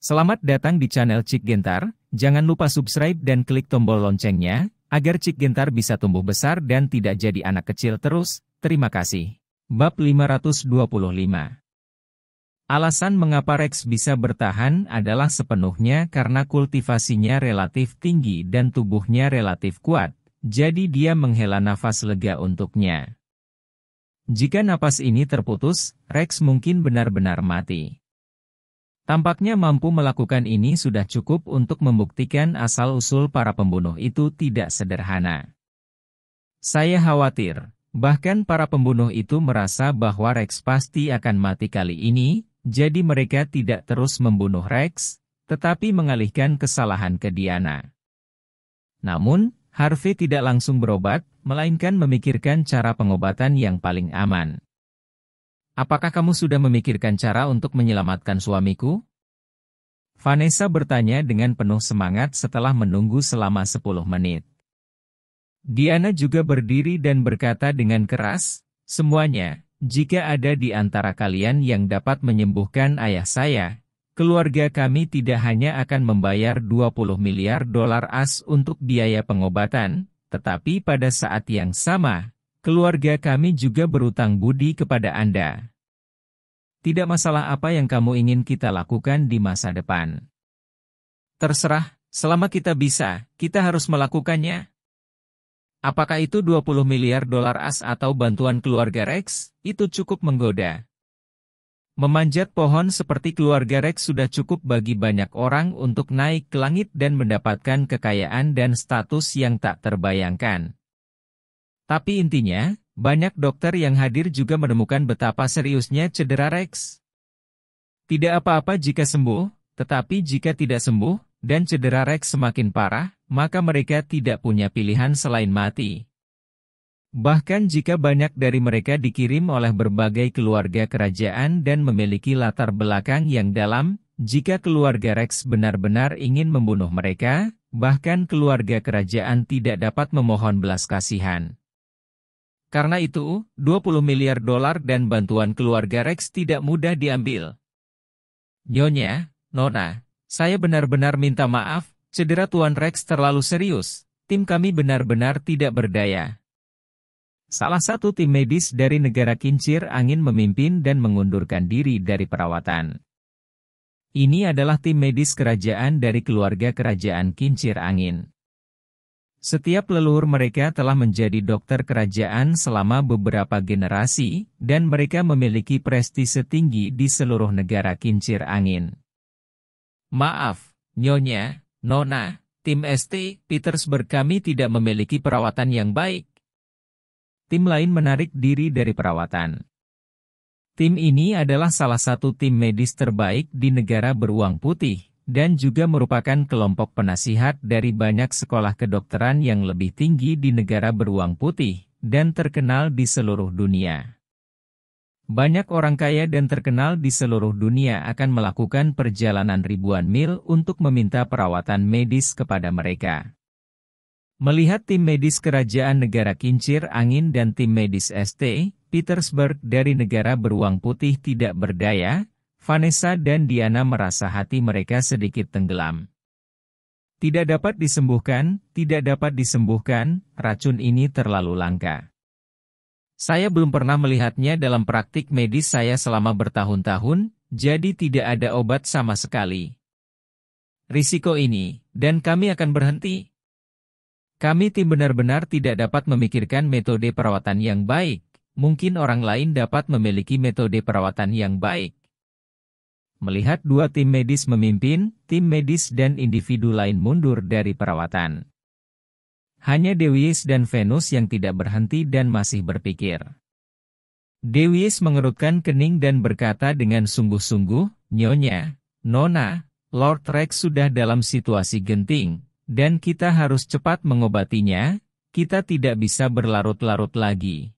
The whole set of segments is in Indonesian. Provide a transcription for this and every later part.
Selamat datang di channel Cik Gentar, jangan lupa subscribe dan klik tombol loncengnya, agar Cik Gentar bisa tumbuh besar dan tidak jadi anak kecil terus, terima kasih. Bab 525 Alasan mengapa Rex bisa bertahan adalah sepenuhnya karena kultivasinya relatif tinggi dan tubuhnya relatif kuat, jadi dia menghela nafas lega untuknya. Jika napas ini terputus, Rex mungkin benar-benar mati. Tampaknya mampu melakukan ini sudah cukup untuk membuktikan asal-usul para pembunuh itu tidak sederhana. Saya khawatir, bahkan para pembunuh itu merasa bahwa Rex pasti akan mati kali ini, jadi mereka tidak terus membunuh Rex, tetapi mengalihkan kesalahan ke Diana. Namun, Harvey tidak langsung berobat, melainkan memikirkan cara pengobatan yang paling aman. Apakah kamu sudah memikirkan cara untuk menyelamatkan suamiku? Vanessa bertanya dengan penuh semangat setelah menunggu selama 10 menit. Diana juga berdiri dan berkata dengan keras, Semuanya, jika ada di antara kalian yang dapat menyembuhkan ayah saya, keluarga kami tidak hanya akan membayar 20 miliar dolar as untuk biaya pengobatan, tetapi pada saat yang sama, Keluarga kami juga berutang budi kepada Anda. Tidak masalah apa yang kamu ingin kita lakukan di masa depan. Terserah, selama kita bisa, kita harus melakukannya. Apakah itu 20 miliar dolar as atau bantuan keluarga Rex? Itu cukup menggoda. Memanjat pohon seperti keluarga Rex sudah cukup bagi banyak orang untuk naik ke langit dan mendapatkan kekayaan dan status yang tak terbayangkan. Tapi intinya, banyak dokter yang hadir juga menemukan betapa seriusnya cedera Rex. Tidak apa-apa jika sembuh, tetapi jika tidak sembuh, dan cedera Rex semakin parah, maka mereka tidak punya pilihan selain mati. Bahkan jika banyak dari mereka dikirim oleh berbagai keluarga kerajaan dan memiliki latar belakang yang dalam, jika keluarga Rex benar-benar ingin membunuh mereka, bahkan keluarga kerajaan tidak dapat memohon belas kasihan. Karena itu, 20 miliar dolar dan bantuan keluarga Rex tidak mudah diambil. Nyonya, Nona, saya benar-benar minta maaf, cedera Tuan Rex terlalu serius, tim kami benar-benar tidak berdaya. Salah satu tim medis dari negara kincir angin memimpin dan mengundurkan diri dari perawatan. Ini adalah tim medis kerajaan dari keluarga kerajaan kincir angin. Setiap leluhur mereka telah menjadi dokter kerajaan selama beberapa generasi, dan mereka memiliki prestise tinggi di seluruh negara kincir angin. Maaf, Nyonya, Nona, tim ST Petersburg kami tidak memiliki perawatan yang baik. Tim lain menarik diri dari perawatan. Tim ini adalah salah satu tim medis terbaik di negara beruang putih dan juga merupakan kelompok penasihat dari banyak sekolah kedokteran yang lebih tinggi di negara beruang putih dan terkenal di seluruh dunia. Banyak orang kaya dan terkenal di seluruh dunia akan melakukan perjalanan ribuan mil untuk meminta perawatan medis kepada mereka. Melihat tim medis kerajaan negara kincir angin dan tim medis ST, Petersburg dari negara beruang putih tidak berdaya, Vanessa dan Diana merasa hati mereka sedikit tenggelam. Tidak dapat disembuhkan, tidak dapat disembuhkan, racun ini terlalu langka. Saya belum pernah melihatnya dalam praktik medis saya selama bertahun-tahun, jadi tidak ada obat sama sekali. Risiko ini, dan kami akan berhenti. Kami tim benar-benar tidak dapat memikirkan metode perawatan yang baik. Mungkin orang lain dapat memiliki metode perawatan yang baik. Melihat dua tim medis memimpin, tim medis dan individu lain mundur dari perawatan. Hanya Dewis dan Venus yang tidak berhenti dan masih berpikir. Dewis mengerutkan kening dan berkata dengan sungguh-sungguh, Nyonya, Nona, Lord Rex sudah dalam situasi genting, dan kita harus cepat mengobatinya, kita tidak bisa berlarut-larut lagi.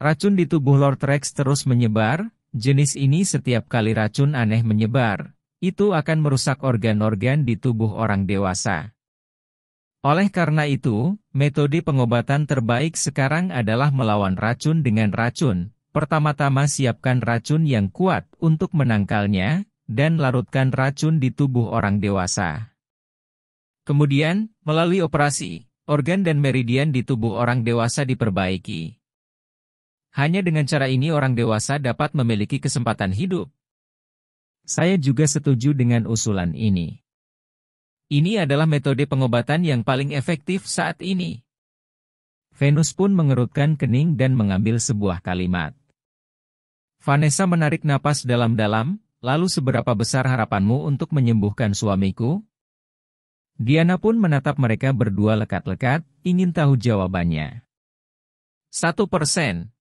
Racun di tubuh Lord Rex terus menyebar, Jenis ini setiap kali racun aneh menyebar, itu akan merusak organ-organ di tubuh orang dewasa. Oleh karena itu, metode pengobatan terbaik sekarang adalah melawan racun dengan racun. Pertama-tama siapkan racun yang kuat untuk menangkalnya, dan larutkan racun di tubuh orang dewasa. Kemudian, melalui operasi, organ dan meridian di tubuh orang dewasa diperbaiki. Hanya dengan cara ini orang dewasa dapat memiliki kesempatan hidup. Saya juga setuju dengan usulan ini. Ini adalah metode pengobatan yang paling efektif saat ini. Venus pun mengerutkan kening dan mengambil sebuah kalimat. Vanessa menarik napas dalam-dalam, lalu seberapa besar harapanmu untuk menyembuhkan suamiku? Diana pun menatap mereka berdua lekat-lekat, ingin tahu jawabannya. Satu persen,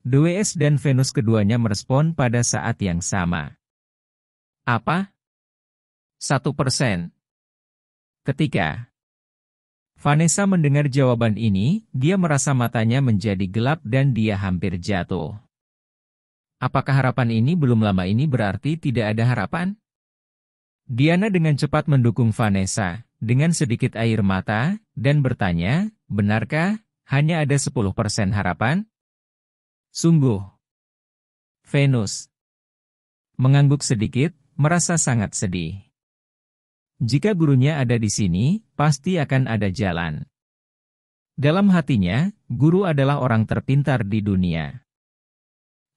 Dues dan Venus keduanya merespon pada saat yang sama. Apa? Satu persen. Ketika Vanessa mendengar jawaban ini, dia merasa matanya menjadi gelap dan dia hampir jatuh. Apakah harapan ini belum lama ini berarti tidak ada harapan? Diana dengan cepat mendukung Vanessa, dengan sedikit air mata, dan bertanya, benarkah, hanya ada 10% harapan? Sungguh. Venus. Mengangguk sedikit, merasa sangat sedih. Jika gurunya ada di sini, pasti akan ada jalan. Dalam hatinya, guru adalah orang terpintar di dunia.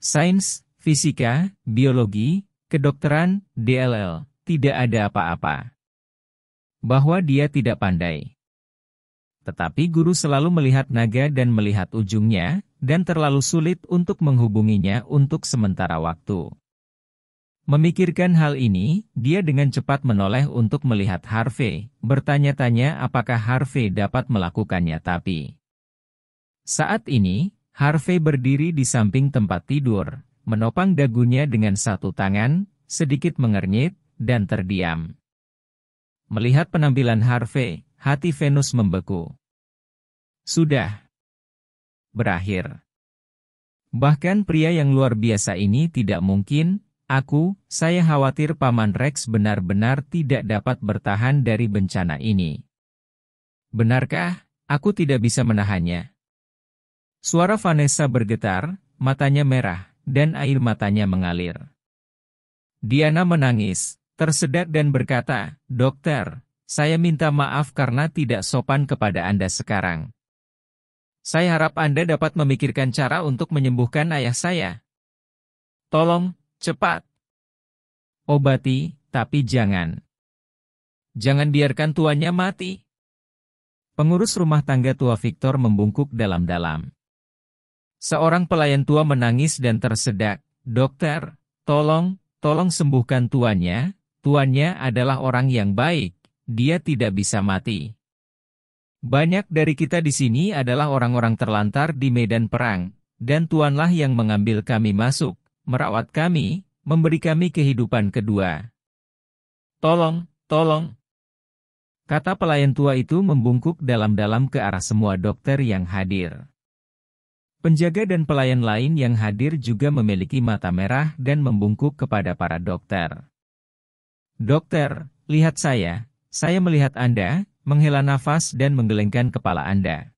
Sains, fisika, biologi, kedokteran, DLL, tidak ada apa-apa. Bahwa dia tidak pandai. Tetapi guru selalu melihat naga dan melihat ujungnya, dan terlalu sulit untuk menghubunginya untuk sementara waktu. Memikirkan hal ini, dia dengan cepat menoleh untuk melihat Harvey, bertanya-tanya apakah Harvey dapat melakukannya tapi. Saat ini, Harvey berdiri di samping tempat tidur, menopang dagunya dengan satu tangan, sedikit mengernyit, dan terdiam. Melihat penampilan Harvey, Hati Venus membeku. Sudah. Berakhir. Bahkan pria yang luar biasa ini tidak mungkin, aku, saya khawatir Paman Rex benar-benar tidak dapat bertahan dari bencana ini. Benarkah, aku tidak bisa menahannya? Suara Vanessa bergetar, matanya merah, dan air matanya mengalir. Diana menangis, tersedak dan berkata, Dokter, saya minta maaf karena tidak sopan kepada Anda sekarang. Saya harap Anda dapat memikirkan cara untuk menyembuhkan ayah saya. Tolong, cepat. Obati, tapi jangan. Jangan biarkan tuannya mati. Pengurus rumah tangga tua Victor membungkuk dalam-dalam. Seorang pelayan tua menangis dan tersedak. Dokter, tolong, tolong sembuhkan tuannya. Tuannya adalah orang yang baik dia tidak bisa mati. Banyak dari kita di sini adalah orang-orang terlantar di medan perang, dan Tuanlah yang mengambil kami masuk, merawat kami, memberi kami kehidupan kedua. Tolong, tolong. Kata pelayan tua itu membungkuk dalam-dalam ke arah semua dokter yang hadir. Penjaga dan pelayan lain yang hadir juga memiliki mata merah dan membungkuk kepada para dokter. Dokter, lihat saya, saya melihat Anda, menghela nafas dan menggelengkan kepala Anda.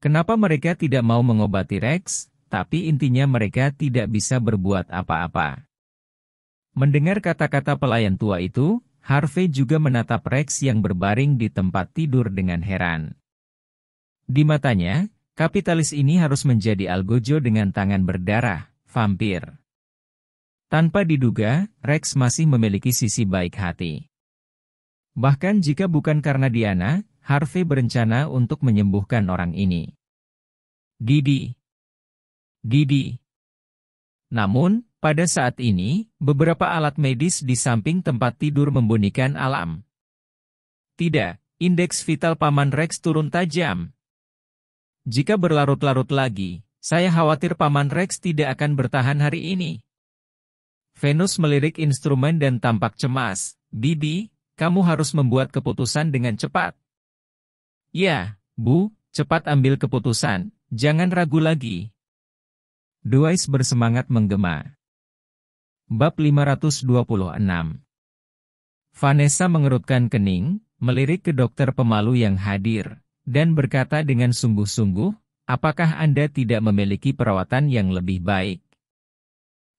Kenapa mereka tidak mau mengobati Rex, tapi intinya mereka tidak bisa berbuat apa-apa. Mendengar kata-kata pelayan tua itu, Harvey juga menatap Rex yang berbaring di tempat tidur dengan heran. Di matanya, kapitalis ini harus menjadi algojo dengan tangan berdarah, vampir. Tanpa diduga, Rex masih memiliki sisi baik hati. Bahkan jika bukan karena Diana, Harvey berencana untuk menyembuhkan orang ini. Didi. Didi. Namun, pada saat ini, beberapa alat medis di samping tempat tidur membunyikan alam. Tidak, indeks vital Paman Rex turun tajam. Jika berlarut-larut lagi, saya khawatir Paman Rex tidak akan bertahan hari ini. Venus melirik instrumen dan tampak cemas. Bibi, kamu harus membuat keputusan dengan cepat. Ya, Bu, cepat ambil keputusan, jangan ragu lagi. Duais bersemangat menggema. Bab 526 Vanessa mengerutkan kening, melirik ke dokter pemalu yang hadir, dan berkata dengan sungguh-sungguh, apakah Anda tidak memiliki perawatan yang lebih baik?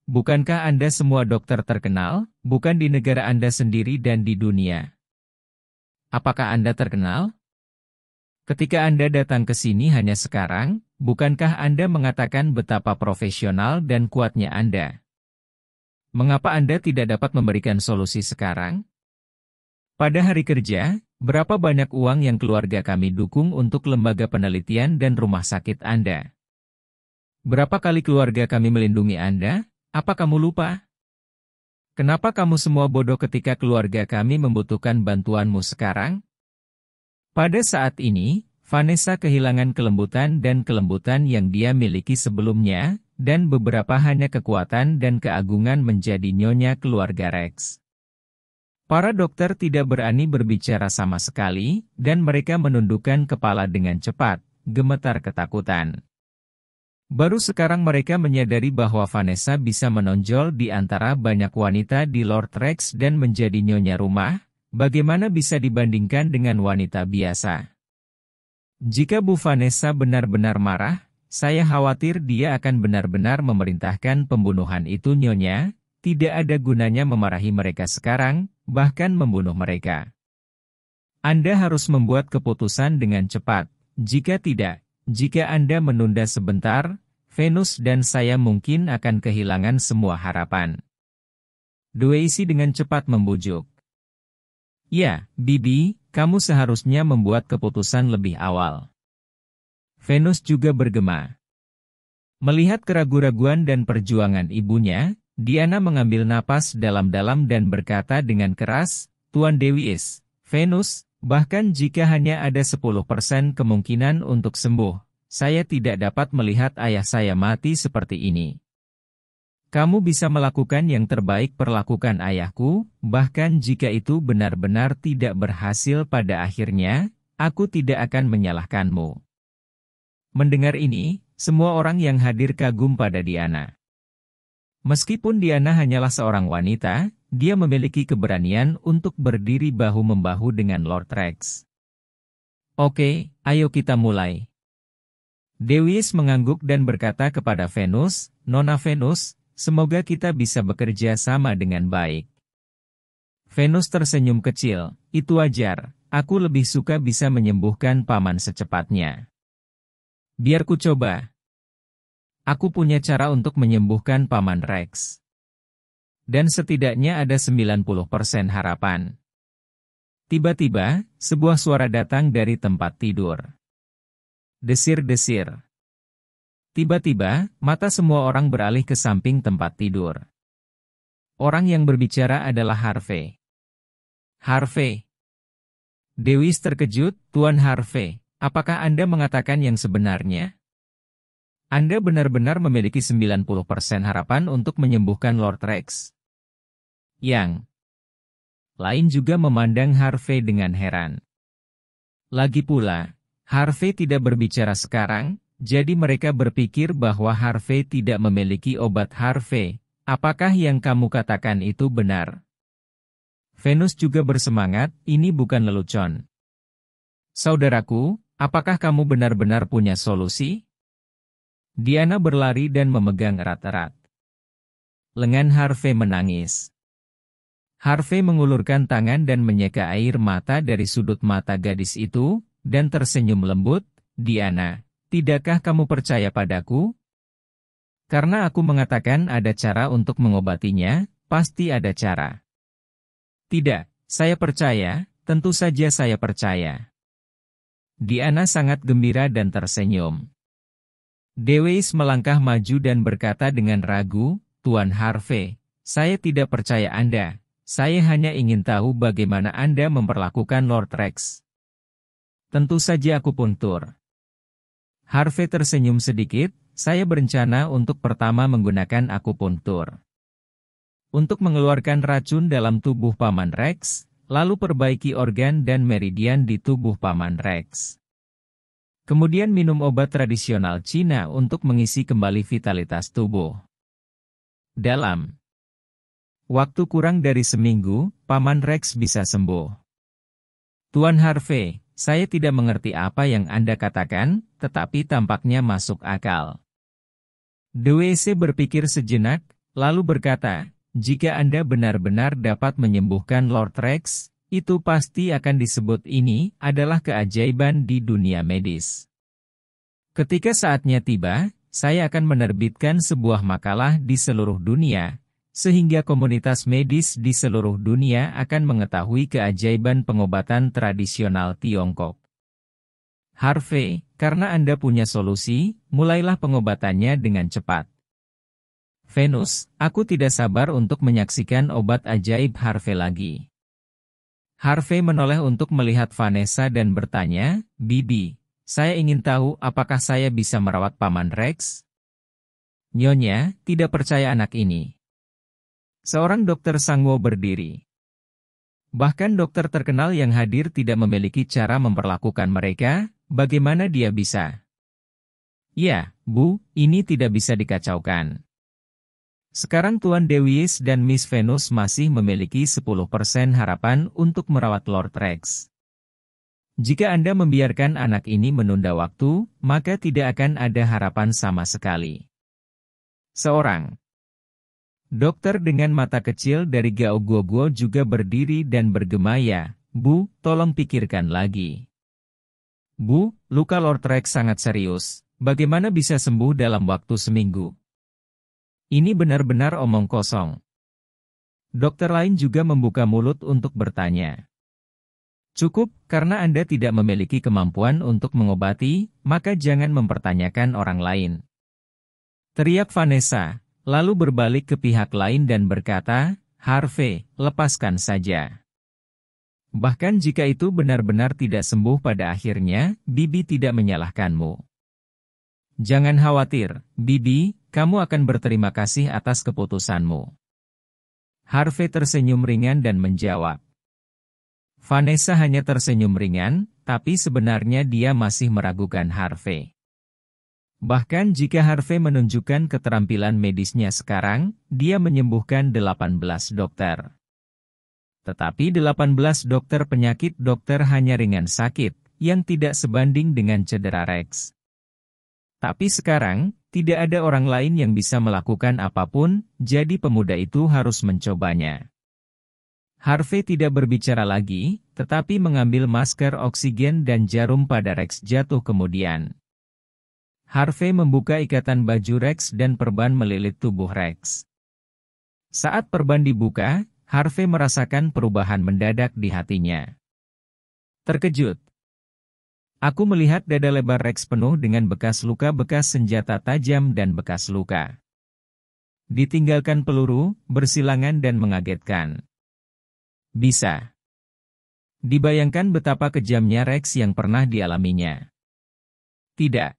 Bukankah Anda semua dokter terkenal, bukan di negara Anda sendiri dan di dunia? Apakah Anda terkenal? Ketika Anda datang ke sini hanya sekarang, bukankah Anda mengatakan betapa profesional dan kuatnya Anda? Mengapa Anda tidak dapat memberikan solusi sekarang? Pada hari kerja, berapa banyak uang yang keluarga kami dukung untuk lembaga penelitian dan rumah sakit Anda? Berapa kali keluarga kami melindungi Anda? Apa kamu lupa? Kenapa kamu semua bodoh ketika keluarga kami membutuhkan bantuanmu sekarang? Pada saat ini, Vanessa kehilangan kelembutan dan kelembutan yang dia miliki sebelumnya, dan beberapa hanya kekuatan dan keagungan menjadi nyonya keluarga Rex. Para dokter tidak berani berbicara sama sekali, dan mereka menundukkan kepala dengan cepat, gemetar ketakutan. Baru sekarang mereka menyadari bahwa Vanessa bisa menonjol di antara banyak wanita di Lord Rex dan menjadi nyonya rumah, bagaimana bisa dibandingkan dengan wanita biasa. Jika Bu Vanessa benar-benar marah, saya khawatir dia akan benar-benar memerintahkan pembunuhan itu nyonya, tidak ada gunanya memarahi mereka sekarang, bahkan membunuh mereka. Anda harus membuat keputusan dengan cepat, jika tidak, jika Anda menunda sebentar, Venus dan saya mungkin akan kehilangan semua harapan. Dweisi dengan cepat membujuk. Ya, Bibi, kamu seharusnya membuat keputusan lebih awal. Venus juga bergema. Melihat keraguan-raguan dan perjuangan ibunya, Diana mengambil napas dalam-dalam dan berkata dengan keras, Tuan Dewi Is, Venus, bahkan jika hanya ada 10% kemungkinan untuk sembuh, saya tidak dapat melihat ayah saya mati seperti ini. Kamu bisa melakukan yang terbaik perlakukan ayahku, bahkan jika itu benar-benar tidak berhasil pada akhirnya, aku tidak akan menyalahkanmu. Mendengar ini, semua orang yang hadir kagum pada Diana. Meskipun Diana hanyalah seorang wanita, dia memiliki keberanian untuk berdiri bahu-membahu dengan Lord Rex. Oke, ayo kita mulai. Dewis mengangguk dan berkata kepada Venus, Nona Venus, semoga kita bisa bekerja sama dengan baik. Venus tersenyum kecil, itu wajar, aku lebih suka bisa menyembuhkan paman secepatnya. Biar ku coba. Aku punya cara untuk menyembuhkan paman Rex. Dan setidaknya ada 90% harapan. Tiba-tiba, sebuah suara datang dari tempat tidur. Desir-desir. Tiba-tiba, mata semua orang beralih ke samping tempat tidur. Orang yang berbicara adalah Harvey. Harvey. Dewi terkejut, Tuan Harvey, apakah Anda mengatakan yang sebenarnya? Anda benar-benar memiliki 90% harapan untuk menyembuhkan Lord Rex. Yang lain juga memandang Harvey dengan heran. Lagi pula, Harvey tidak berbicara sekarang, jadi mereka berpikir bahwa Harvey tidak memiliki obat Harvey. Apakah yang kamu katakan itu benar? Venus juga bersemangat, ini bukan lelucon. Saudaraku, apakah kamu benar-benar punya solusi? Diana berlari dan memegang erat-erat. Lengan Harvey menangis. Harvey mengulurkan tangan dan menyeka air mata dari sudut mata gadis itu, dan tersenyum lembut, Diana, tidakkah kamu percaya padaku? Karena aku mengatakan ada cara untuk mengobatinya, pasti ada cara. Tidak, saya percaya, tentu saja saya percaya. Diana sangat gembira dan tersenyum. Deweis melangkah maju dan berkata dengan ragu, Tuan Harvey, saya tidak percaya Anda, saya hanya ingin tahu bagaimana Anda memperlakukan Lord Rex. Tentu saja aku puntur. Harvey tersenyum sedikit, saya berencana untuk pertama menggunakan akupuntur. Untuk mengeluarkan racun dalam tubuh Paman Rex, lalu perbaiki organ dan meridian di tubuh Paman Rex. Kemudian minum obat tradisional Cina untuk mengisi kembali vitalitas tubuh. Dalam waktu kurang dari seminggu, Paman Rex bisa sembuh. Tuan Harvey, saya tidak mengerti apa yang Anda katakan, tetapi tampaknya masuk akal. Dewese berpikir sejenak, lalu berkata, jika Anda benar-benar dapat menyembuhkan Lord Rex, itu pasti akan disebut ini adalah keajaiban di dunia medis. Ketika saatnya tiba, saya akan menerbitkan sebuah makalah di seluruh dunia, sehingga komunitas medis di seluruh dunia akan mengetahui keajaiban pengobatan tradisional Tiongkok. Harvey, karena Anda punya solusi, mulailah pengobatannya dengan cepat. Venus, aku tidak sabar untuk menyaksikan obat ajaib Harvey lagi. Harvey menoleh untuk melihat Vanessa dan bertanya, Bibi, saya ingin tahu apakah saya bisa merawat Paman Rex? Nyonya, tidak percaya anak ini. Seorang dokter Sangwo berdiri. Bahkan dokter terkenal yang hadir tidak memiliki cara memperlakukan mereka, bagaimana dia bisa? Ya, Bu, ini tidak bisa dikacaukan. Sekarang Tuan Dewiis dan Miss Venus masih memiliki 10% harapan untuk merawat Lord Rex. Jika Anda membiarkan anak ini menunda waktu, maka tidak akan ada harapan sama sekali. Seorang Dokter dengan mata kecil dari Gaoguoguo juga berdiri dan bergemaya, Bu, tolong pikirkan lagi. Bu, luka Lortrek sangat serius, bagaimana bisa sembuh dalam waktu seminggu? Ini benar-benar omong kosong. Dokter lain juga membuka mulut untuk bertanya. Cukup, karena Anda tidak memiliki kemampuan untuk mengobati, maka jangan mempertanyakan orang lain. Teriak Vanessa, Lalu berbalik ke pihak lain dan berkata, Harvey, lepaskan saja. Bahkan jika itu benar-benar tidak sembuh pada akhirnya, Bibi tidak menyalahkanmu. Jangan khawatir, Bibi, kamu akan berterima kasih atas keputusanmu. Harvey tersenyum ringan dan menjawab. Vanessa hanya tersenyum ringan, tapi sebenarnya dia masih meragukan Harvey. Bahkan jika Harvey menunjukkan keterampilan medisnya sekarang, dia menyembuhkan 18 dokter. Tetapi 18 dokter penyakit dokter hanya ringan sakit, yang tidak sebanding dengan cedera Rex. Tapi sekarang, tidak ada orang lain yang bisa melakukan apapun, jadi pemuda itu harus mencobanya. Harvey tidak berbicara lagi, tetapi mengambil masker oksigen dan jarum pada Rex jatuh kemudian. Harvey membuka ikatan baju Rex dan perban melilit tubuh Rex. Saat perban dibuka, Harvey merasakan perubahan mendadak di hatinya. Terkejut. Aku melihat dada lebar Rex penuh dengan bekas luka bekas senjata tajam dan bekas luka. Ditinggalkan peluru, bersilangan dan mengagetkan. Bisa. Dibayangkan betapa kejamnya Rex yang pernah dialaminya. Tidak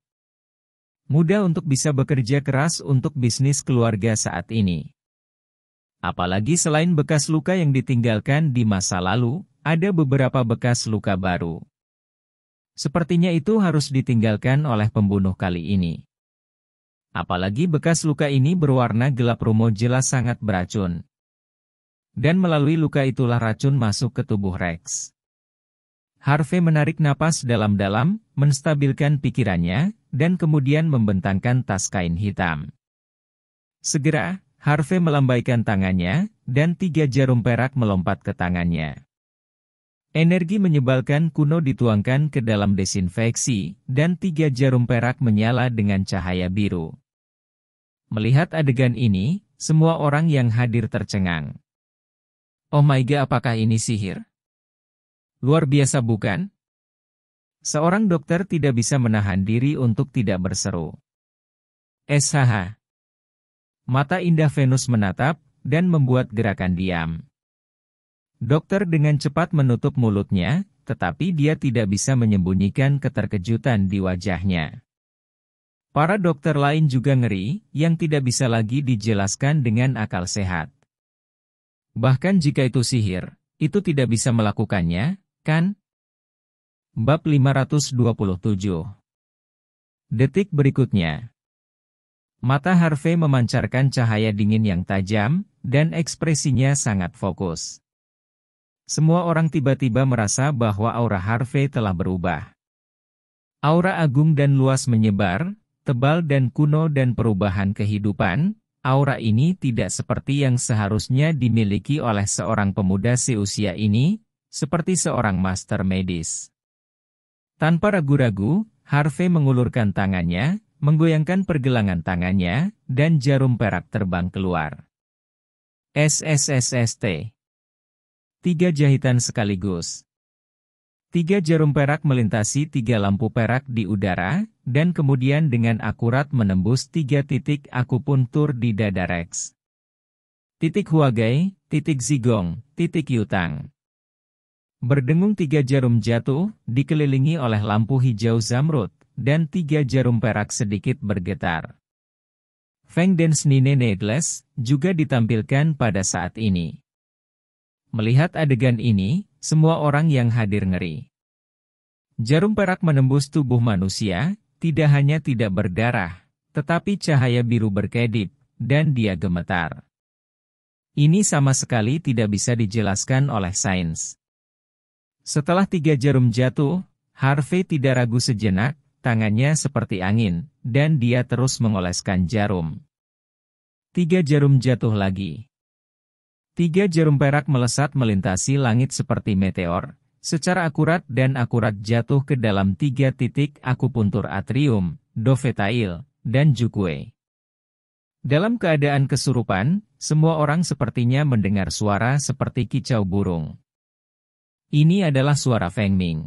mudah untuk bisa bekerja keras untuk bisnis keluarga saat ini. Apalagi selain bekas luka yang ditinggalkan di masa lalu, ada beberapa bekas luka baru. Sepertinya itu harus ditinggalkan oleh pembunuh kali ini. Apalagi bekas luka ini berwarna gelap rumo jelas sangat beracun. Dan melalui luka itulah racun masuk ke tubuh Rex. Harvey menarik napas dalam-dalam, menstabilkan pikirannya, dan kemudian membentangkan tas kain hitam. Segera, Harvey melambaikan tangannya, dan tiga jarum perak melompat ke tangannya. Energi menyebalkan kuno dituangkan ke dalam desinfeksi, dan tiga jarum perak menyala dengan cahaya biru. Melihat adegan ini, semua orang yang hadir tercengang. Oh my god apakah ini sihir? Luar biasa bukan? Seorang dokter tidak bisa menahan diri untuk tidak berseru. SHH Mata indah Venus menatap, dan membuat gerakan diam. Dokter dengan cepat menutup mulutnya, tetapi dia tidak bisa menyembunyikan keterkejutan di wajahnya. Para dokter lain juga ngeri, yang tidak bisa lagi dijelaskan dengan akal sehat. Bahkan jika itu sihir, itu tidak bisa melakukannya, kan? Bab 527 Detik berikutnya Mata Harvey memancarkan cahaya dingin yang tajam, dan ekspresinya sangat fokus. Semua orang tiba-tiba merasa bahwa aura Harvey telah berubah. Aura agung dan luas menyebar, tebal dan kuno dan perubahan kehidupan, aura ini tidak seperti yang seharusnya dimiliki oleh seorang pemuda seusia ini, seperti seorang master medis. Tanpa ragu-ragu, Harvey mengulurkan tangannya, menggoyangkan pergelangan tangannya, dan jarum perak terbang keluar. SSSST. Tiga jahitan sekaligus. Tiga jarum perak melintasi tiga lampu perak di udara, dan kemudian dengan akurat menembus tiga titik akupuntur di dada Rex. Titik Huagai, titik Zigong, titik Yutang. Berdengung tiga jarum jatuh, dikelilingi oleh lampu hijau zamrud, dan tiga jarum perak sedikit bergetar. Feng Dance Nine Needless juga ditampilkan pada saat ini. Melihat adegan ini, semua orang yang hadir ngeri. Jarum perak menembus tubuh manusia, tidak hanya tidak berdarah, tetapi cahaya biru berkedip, dan dia gemetar. Ini sama sekali tidak bisa dijelaskan oleh sains. Setelah tiga jarum jatuh, Harvey tidak ragu sejenak, tangannya seperti angin, dan dia terus mengoleskan jarum. Tiga jarum jatuh lagi. Tiga jarum perak melesat melintasi langit seperti meteor, secara akurat dan akurat jatuh ke dalam tiga titik akupuntur atrium, dovetail, dan jukue. Dalam keadaan kesurupan, semua orang sepertinya mendengar suara seperti kicau burung. Ini adalah suara Feng Ming.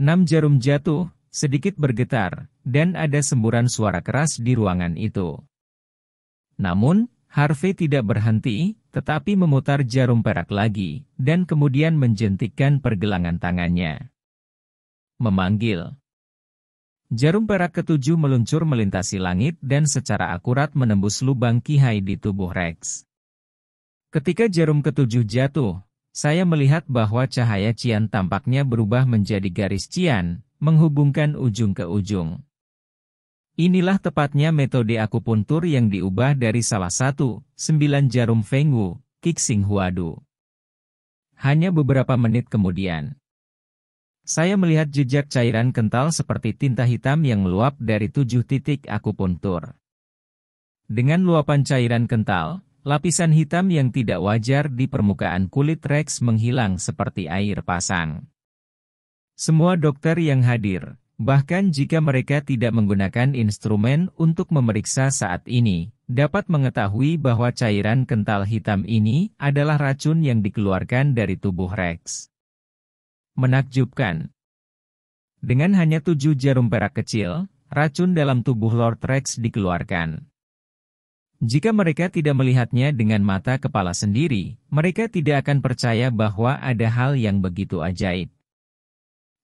Enam jarum jatuh, sedikit bergetar, dan ada semburan suara keras di ruangan itu. Namun, Harvey tidak berhenti, tetapi memutar jarum perak lagi, dan kemudian menjentikkan pergelangan tangannya. Memanggil. Jarum perak ketujuh meluncur melintasi langit dan secara akurat menembus lubang kihai di tubuh Rex. Ketika jarum ketujuh jatuh, saya melihat bahwa cahaya cian tampaknya berubah menjadi garis cian, menghubungkan ujung ke ujung. Inilah tepatnya metode akupuntur yang diubah dari salah satu, sembilan jarum Feng Wu, Kixing Huadu. Hanya beberapa menit kemudian, saya melihat jejak cairan kental seperti tinta hitam yang meluap dari tujuh titik akupuntur. Dengan luapan cairan kental, Lapisan hitam yang tidak wajar di permukaan kulit Rex menghilang seperti air pasang. Semua dokter yang hadir, bahkan jika mereka tidak menggunakan instrumen untuk memeriksa saat ini, dapat mengetahui bahwa cairan kental hitam ini adalah racun yang dikeluarkan dari tubuh Rex. Menakjubkan. Dengan hanya tujuh jarum perak kecil, racun dalam tubuh Lord Rex dikeluarkan. Jika mereka tidak melihatnya dengan mata kepala sendiri, mereka tidak akan percaya bahwa ada hal yang begitu ajaib.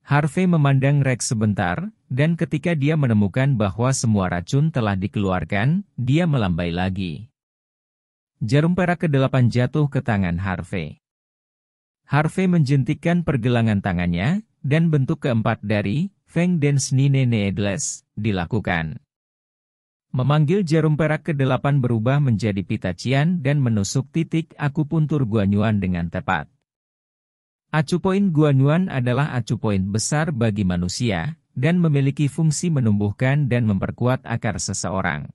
Harvey memandang Rex sebentar, dan ketika dia menemukan bahwa semua racun telah dikeluarkan, dia melambai lagi. Jarum perak ke kedelapan jatuh ke tangan Harvey. Harvey menjentikkan pergelangan tangannya, dan bentuk keempat dari Feng Dance Nine Needless dilakukan. Memanggil jarum perak ke delapan berubah menjadi pita cian dan menusuk titik akupuntur guanyuan dengan tepat. Acu guanyuan adalah acu besar bagi manusia, dan memiliki fungsi menumbuhkan dan memperkuat akar seseorang.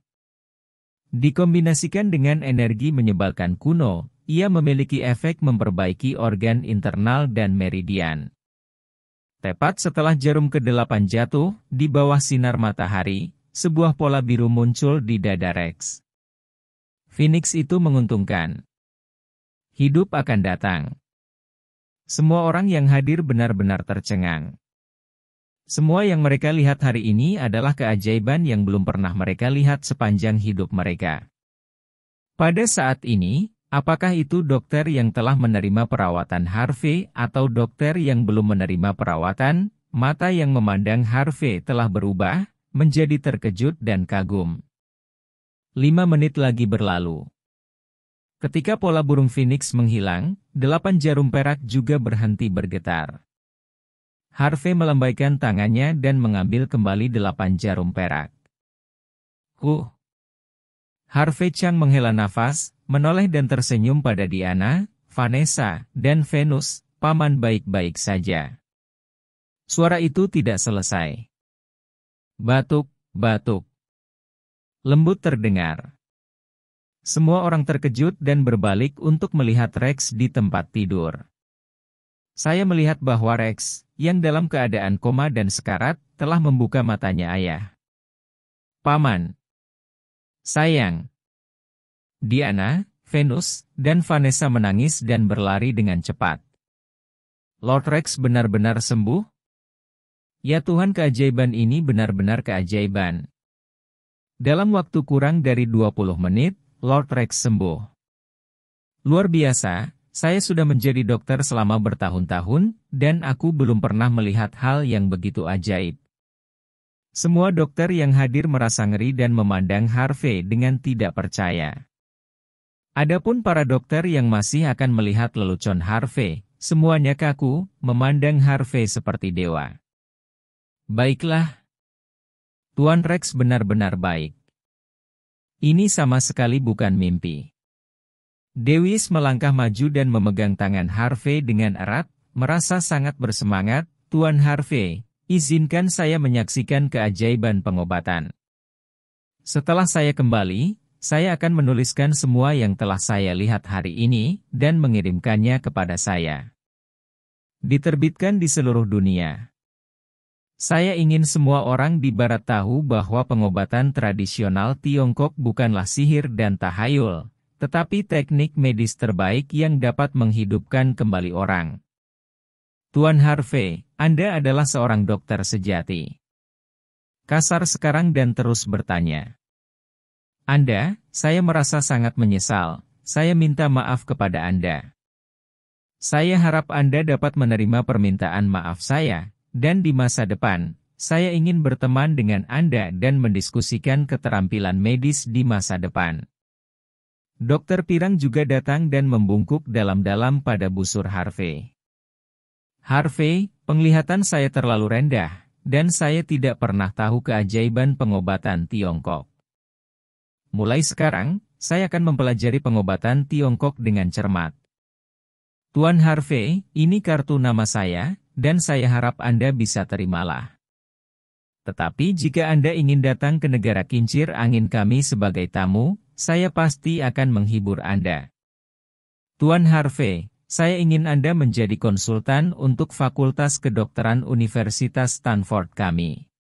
Dikombinasikan dengan energi menyebalkan kuno, ia memiliki efek memperbaiki organ internal dan meridian. Tepat setelah jarum ke-8 jatuh, di bawah sinar matahari, sebuah pola biru muncul di dada Rex. Phoenix itu menguntungkan. Hidup akan datang. Semua orang yang hadir benar-benar tercengang. Semua yang mereka lihat hari ini adalah keajaiban yang belum pernah mereka lihat sepanjang hidup mereka. Pada saat ini, apakah itu dokter yang telah menerima perawatan Harvey atau dokter yang belum menerima perawatan, mata yang memandang Harvey telah berubah, menjadi terkejut dan kagum. Lima menit lagi berlalu. Ketika pola burung Phoenix menghilang, delapan jarum perak juga berhenti bergetar. Harvey melambaikan tangannya dan mengambil kembali delapan jarum perak. Huh! Harvey Chang menghela nafas, menoleh dan tersenyum pada Diana, Vanessa, dan Venus, paman baik-baik saja. Suara itu tidak selesai. Batuk, batuk. Lembut terdengar. Semua orang terkejut dan berbalik untuk melihat Rex di tempat tidur. Saya melihat bahwa Rex, yang dalam keadaan koma dan sekarat, telah membuka matanya ayah. Paman. Sayang. Diana, Venus, dan Vanessa menangis dan berlari dengan cepat. Lord Rex benar-benar sembuh, Ya Tuhan keajaiban ini benar-benar keajaiban. Dalam waktu kurang dari 20 menit, Lord Rex sembuh. Luar biasa, saya sudah menjadi dokter selama bertahun-tahun, dan aku belum pernah melihat hal yang begitu ajaib. Semua dokter yang hadir merasa ngeri dan memandang Harvey dengan tidak percaya. Adapun para dokter yang masih akan melihat lelucon Harvey, semuanya kaku, memandang Harvey seperti dewa. Baiklah. Tuan Rex benar-benar baik. Ini sama sekali bukan mimpi. Dewis melangkah maju dan memegang tangan Harvey dengan erat, merasa sangat bersemangat, Tuan Harvey, izinkan saya menyaksikan keajaiban pengobatan. Setelah saya kembali, saya akan menuliskan semua yang telah saya lihat hari ini dan mengirimkannya kepada saya. Diterbitkan di seluruh dunia. Saya ingin semua orang di barat tahu bahwa pengobatan tradisional Tiongkok bukanlah sihir dan tahayul, tetapi teknik medis terbaik yang dapat menghidupkan kembali orang. Tuan Harvey, Anda adalah seorang dokter sejati. Kasar sekarang dan terus bertanya. Anda, saya merasa sangat menyesal, saya minta maaf kepada Anda. Saya harap Anda dapat menerima permintaan maaf saya, dan di masa depan, saya ingin berteman dengan Anda dan mendiskusikan keterampilan medis di masa depan. Dokter Pirang juga datang dan membungkuk dalam-dalam pada busur Harvey. Harvey, penglihatan saya terlalu rendah, dan saya tidak pernah tahu keajaiban pengobatan Tiongkok. Mulai sekarang, saya akan mempelajari pengobatan Tiongkok dengan cermat. Tuan Harvey, ini kartu nama saya, dan saya harap Anda bisa terimalah. Tetapi jika Anda ingin datang ke negara kincir angin kami sebagai tamu, saya pasti akan menghibur Anda. Tuan Harvey, saya ingin Anda menjadi konsultan untuk Fakultas Kedokteran Universitas Stanford kami.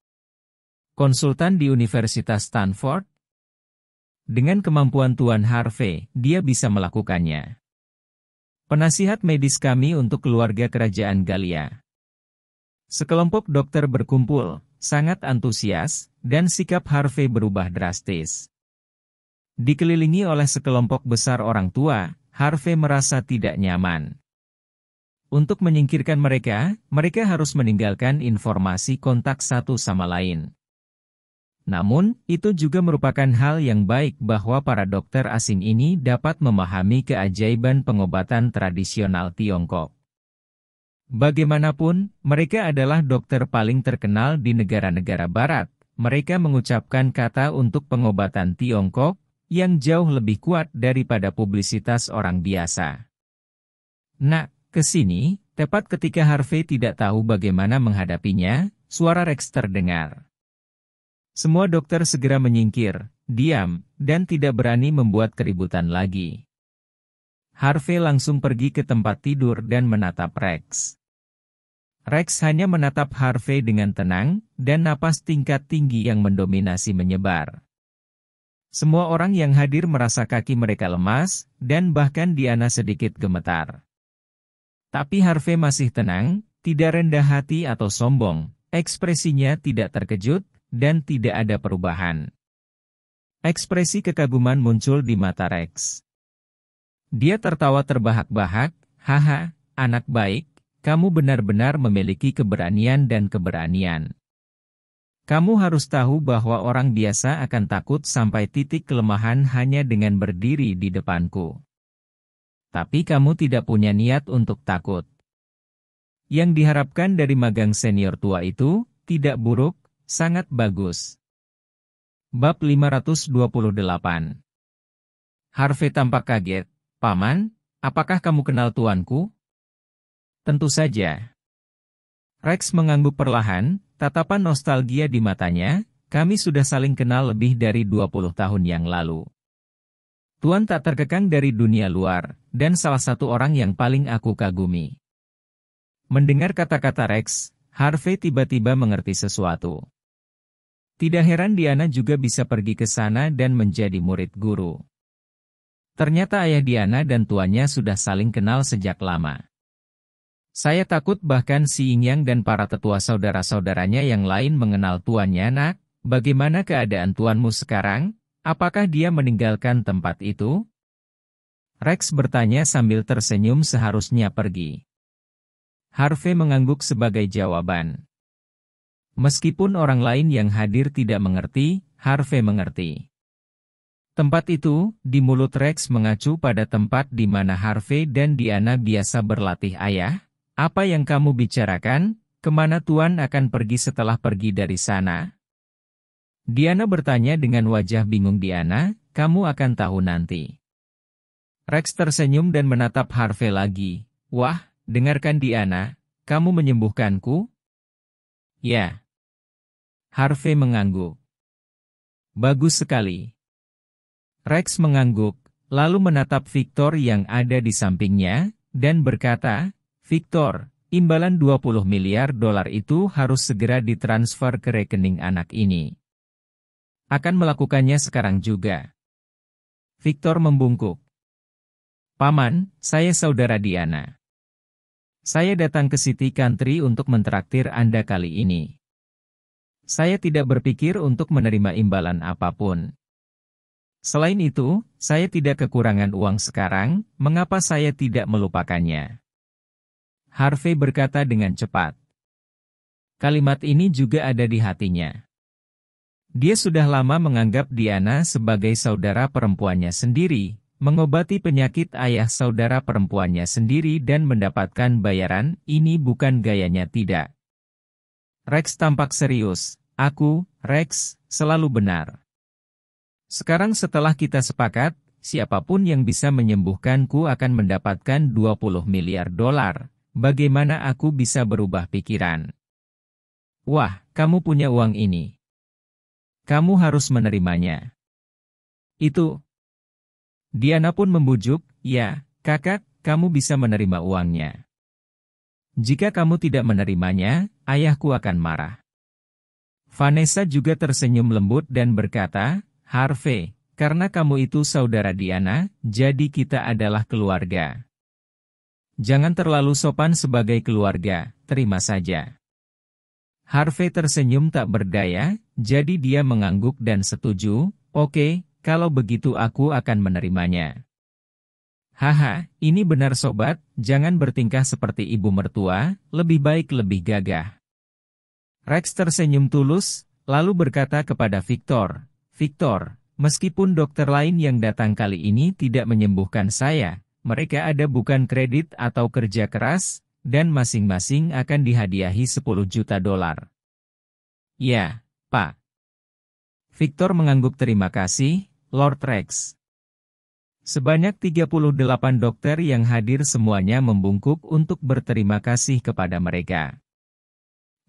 Konsultan di Universitas Stanford? Dengan kemampuan Tuan Harvey, dia bisa melakukannya. Penasihat medis kami untuk keluarga kerajaan Galia. Sekelompok dokter berkumpul, sangat antusias, dan sikap Harvey berubah drastis. Dikelilingi oleh sekelompok besar orang tua, Harvey merasa tidak nyaman. Untuk menyingkirkan mereka, mereka harus meninggalkan informasi kontak satu sama lain. Namun, itu juga merupakan hal yang baik bahwa para dokter asing ini dapat memahami keajaiban pengobatan tradisional Tiongkok. Bagaimanapun, mereka adalah dokter paling terkenal di negara-negara barat. Mereka mengucapkan kata untuk pengobatan Tiongkok, yang jauh lebih kuat daripada publisitas orang biasa. Nak, kesini, tepat ketika Harvey tidak tahu bagaimana menghadapinya, suara Rex terdengar. Semua dokter segera menyingkir, diam, dan tidak berani membuat keributan lagi. Harvey langsung pergi ke tempat tidur dan menatap Rex. Rex hanya menatap Harvey dengan tenang, dan napas tingkat tinggi yang mendominasi menyebar. Semua orang yang hadir merasa kaki mereka lemas, dan bahkan Diana sedikit gemetar. Tapi Harvey masih tenang, tidak rendah hati atau sombong, ekspresinya tidak terkejut, dan tidak ada perubahan. Ekspresi kekaguman muncul di mata Rex. Dia tertawa terbahak-bahak, haha, anak baik, kamu benar-benar memiliki keberanian dan keberanian. Kamu harus tahu bahwa orang biasa akan takut sampai titik kelemahan hanya dengan berdiri di depanku. Tapi kamu tidak punya niat untuk takut. Yang diharapkan dari magang senior tua itu, tidak buruk, sangat bagus. Bab 528 Harvey tampak kaget, Paman, apakah kamu kenal tuanku? Tentu saja. Rex mengangguk perlahan, tatapan nostalgia di matanya, kami sudah saling kenal lebih dari 20 tahun yang lalu. Tuan tak terkekang dari dunia luar, dan salah satu orang yang paling aku kagumi. Mendengar kata-kata Rex, Harvey tiba-tiba mengerti sesuatu. Tidak heran Diana juga bisa pergi ke sana dan menjadi murid guru. Ternyata ayah Diana dan tuannya sudah saling kenal sejak lama. Saya takut bahkan si Ingyang dan para tetua saudara-saudaranya yang lain mengenal tuan nak, bagaimana keadaan tuanmu sekarang? Apakah dia meninggalkan tempat itu? Rex bertanya sambil tersenyum seharusnya pergi. Harvey mengangguk sebagai jawaban. Meskipun orang lain yang hadir tidak mengerti, Harvey mengerti. Tempat itu, di mulut Rex mengacu pada tempat di mana Harvey dan Diana biasa berlatih ayah, apa yang kamu bicarakan? Kemana Tuan akan pergi setelah pergi dari sana? Diana bertanya dengan wajah bingung Diana, kamu akan tahu nanti. Rex tersenyum dan menatap Harvey lagi. Wah, dengarkan Diana, kamu menyembuhkanku? Ya. Harvey mengangguk. Bagus sekali. Rex mengangguk, lalu menatap Victor yang ada di sampingnya, dan berkata, Victor, imbalan 20 miliar dolar itu harus segera ditransfer ke rekening anak ini. Akan melakukannya sekarang juga. Victor membungkuk. Paman, saya saudara Diana. Saya datang ke City Country untuk mentraktir Anda kali ini. Saya tidak berpikir untuk menerima imbalan apapun. Selain itu, saya tidak kekurangan uang sekarang, mengapa saya tidak melupakannya? Harvey berkata dengan cepat. Kalimat ini juga ada di hatinya. Dia sudah lama menganggap Diana sebagai saudara perempuannya sendiri, mengobati penyakit ayah saudara perempuannya sendiri dan mendapatkan bayaran, ini bukan gayanya tidak. Rex tampak serius, aku, Rex, selalu benar. Sekarang setelah kita sepakat, siapapun yang bisa menyembuhkanku akan mendapatkan 20 miliar dolar, Bagaimana aku bisa berubah pikiran? Wah, kamu punya uang ini. Kamu harus menerimanya. Itu. Diana pun membujuk, ya, kakak, kamu bisa menerima uangnya. Jika kamu tidak menerimanya, ayahku akan marah. Vanessa juga tersenyum lembut dan berkata, Harvey, karena kamu itu saudara Diana, jadi kita adalah keluarga. Jangan terlalu sopan sebagai keluarga, terima saja. Harvey tersenyum tak berdaya, jadi dia mengangguk dan setuju, oke, okay, kalau begitu aku akan menerimanya. Haha, ini benar sobat, jangan bertingkah seperti ibu mertua, lebih baik lebih gagah. Rex tersenyum tulus, lalu berkata kepada Victor, Victor, meskipun dokter lain yang datang kali ini tidak menyembuhkan saya, mereka ada bukan kredit atau kerja keras, dan masing-masing akan dihadiahi 10 juta dolar. Ya, Pak. Victor mengangguk terima kasih, Lord Rex. Sebanyak 38 dokter yang hadir semuanya membungkuk untuk berterima kasih kepada mereka.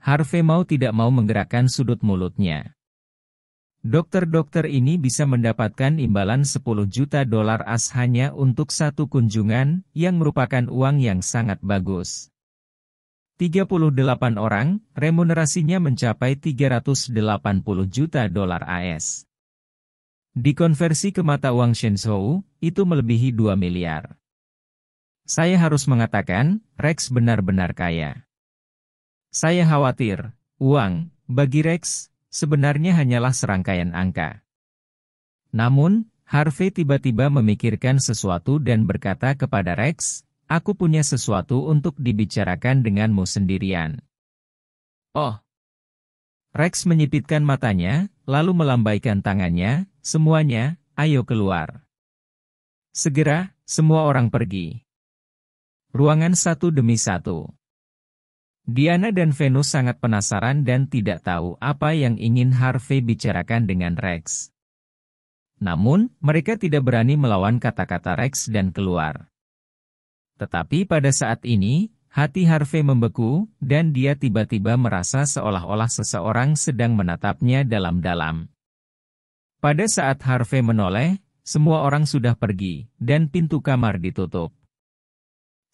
Harvey mau tidak mau menggerakkan sudut mulutnya. Dokter-dokter ini bisa mendapatkan imbalan 10 juta dolar as hanya untuk satu kunjungan, yang merupakan uang yang sangat bagus. 38 orang, remunerasinya mencapai 380 juta dolar AS. Dikonversi ke mata uang Shenzhou, itu melebihi 2 miliar. Saya harus mengatakan, Rex benar-benar kaya. Saya khawatir, uang, bagi Rex, sebenarnya hanyalah serangkaian angka. Namun, Harvey tiba-tiba memikirkan sesuatu dan berkata kepada Rex, aku punya sesuatu untuk dibicarakan denganmu sendirian. Oh. Rex menyipitkan matanya, lalu melambaikan tangannya, semuanya, ayo keluar. Segera, semua orang pergi. Ruangan satu demi satu. Diana dan Venus sangat penasaran dan tidak tahu apa yang ingin Harvey bicarakan dengan Rex. Namun, mereka tidak berani melawan kata-kata Rex dan keluar. Tetapi pada saat ini, hati Harvey membeku, dan dia tiba-tiba merasa seolah-olah seseorang sedang menatapnya dalam-dalam. Pada saat Harvey menoleh, semua orang sudah pergi, dan pintu kamar ditutup.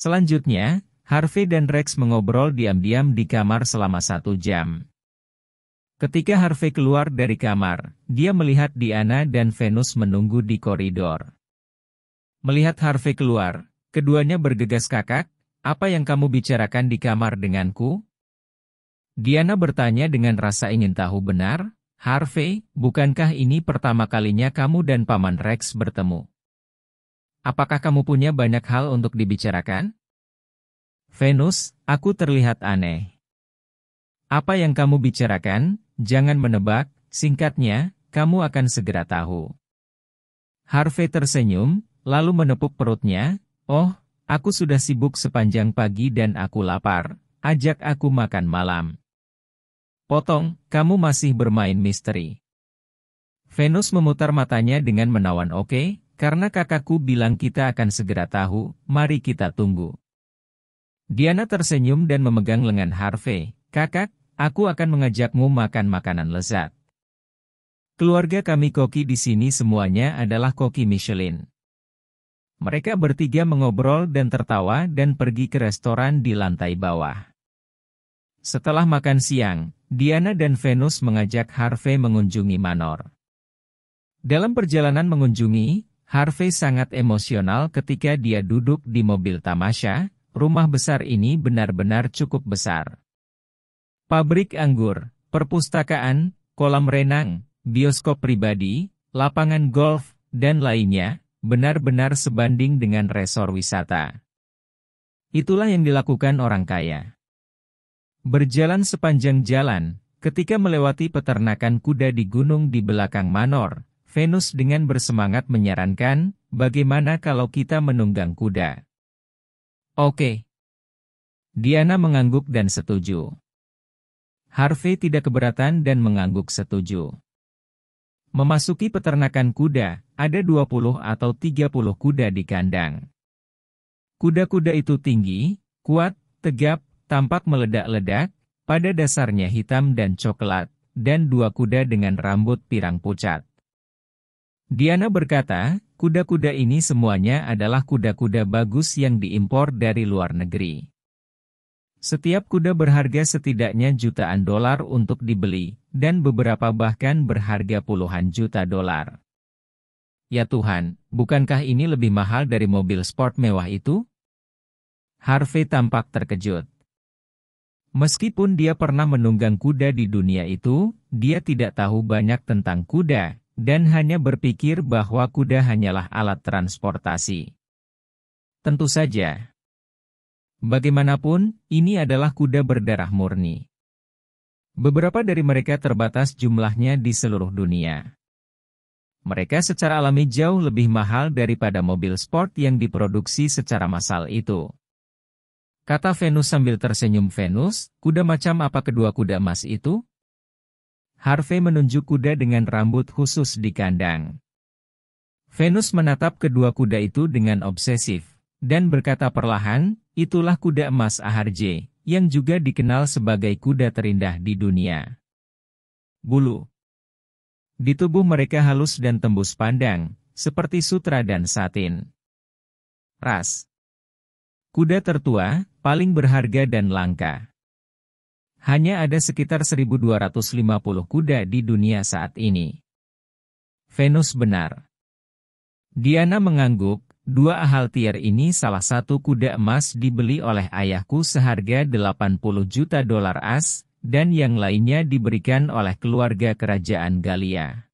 Selanjutnya, Harvey dan Rex mengobrol diam-diam di kamar selama satu jam. Ketika Harvey keluar dari kamar, dia melihat Diana dan Venus menunggu di koridor. Melihat Harvey keluar, keduanya bergegas kakak, apa yang kamu bicarakan di kamar denganku? Diana bertanya dengan rasa ingin tahu benar, Harvey, bukankah ini pertama kalinya kamu dan Paman Rex bertemu? Apakah kamu punya banyak hal untuk dibicarakan? Venus, aku terlihat aneh. Apa yang kamu bicarakan, jangan menebak, singkatnya, kamu akan segera tahu. Harvey tersenyum, lalu menepuk perutnya, oh, aku sudah sibuk sepanjang pagi dan aku lapar, ajak aku makan malam. Potong, kamu masih bermain misteri. Venus memutar matanya dengan menawan oke, okay, karena kakakku bilang kita akan segera tahu, mari kita tunggu. Diana tersenyum dan memegang lengan Harvey. Kakak, aku akan mengajakmu makan makanan lezat. Keluarga kami koki di sini semuanya adalah koki Michelin. Mereka bertiga mengobrol dan tertawa dan pergi ke restoran di lantai bawah. Setelah makan siang, Diana dan Venus mengajak Harvey mengunjungi Manor. Dalam perjalanan mengunjungi, Harvey sangat emosional ketika dia duduk di mobil Tamasha rumah besar ini benar-benar cukup besar. Pabrik anggur, perpustakaan, kolam renang, bioskop pribadi, lapangan golf, dan lainnya, benar-benar sebanding dengan resor wisata. Itulah yang dilakukan orang kaya. Berjalan sepanjang jalan, ketika melewati peternakan kuda di gunung di belakang Manor, Venus dengan bersemangat menyarankan, bagaimana kalau kita menunggang kuda. Oke. Diana mengangguk dan setuju. Harvey tidak keberatan dan mengangguk setuju. Memasuki peternakan kuda, ada 20 atau 30 kuda di kandang. Kuda-kuda itu tinggi, kuat, tegap, tampak meledak-ledak, pada dasarnya hitam dan coklat, dan dua kuda dengan rambut pirang pucat. Diana berkata, Kuda-kuda ini semuanya adalah kuda-kuda bagus yang diimpor dari luar negeri. Setiap kuda berharga setidaknya jutaan dolar untuk dibeli, dan beberapa bahkan berharga puluhan juta dolar. Ya Tuhan, bukankah ini lebih mahal dari mobil sport mewah itu? Harvey tampak terkejut. Meskipun dia pernah menunggang kuda di dunia itu, dia tidak tahu banyak tentang kuda, dan hanya berpikir bahwa kuda hanyalah alat transportasi. Tentu saja. Bagaimanapun, ini adalah kuda berdarah murni. Beberapa dari mereka terbatas jumlahnya di seluruh dunia. Mereka secara alami jauh lebih mahal daripada mobil sport yang diproduksi secara massal itu. Kata Venus sambil tersenyum Venus, kuda macam apa kedua kuda emas itu? Harvey menunjuk kuda dengan rambut khusus di kandang. Venus menatap kedua kuda itu dengan obsesif, dan berkata perlahan, itulah kuda emas Aharje, yang juga dikenal sebagai kuda terindah di dunia. Bulu Di tubuh mereka halus dan tembus pandang, seperti sutra dan satin. Ras Kuda tertua, paling berharga dan langka hanya ada sekitar 1250 kuda di dunia saat ini. Venus benar. Diana mengangguk, dua Ahaltier ini salah satu kuda emas dibeli oleh ayahku seharga 80 juta dolar as, dan yang lainnya diberikan oleh keluarga kerajaan Galia.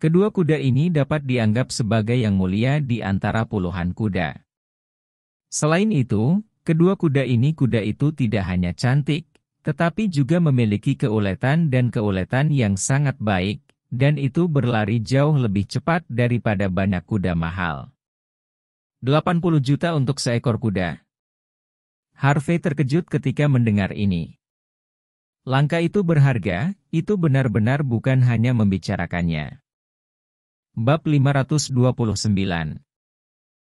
Kedua kuda ini dapat dianggap sebagai yang mulia di antara puluhan kuda. Selain itu, kedua kuda ini kuda itu tidak hanya cantik, tetapi juga memiliki keuletan dan keuletan yang sangat baik, dan itu berlari jauh lebih cepat daripada banyak kuda mahal. 80 juta untuk seekor kuda. Harvey terkejut ketika mendengar ini. Langka itu berharga, itu benar-benar bukan hanya membicarakannya. Bab 529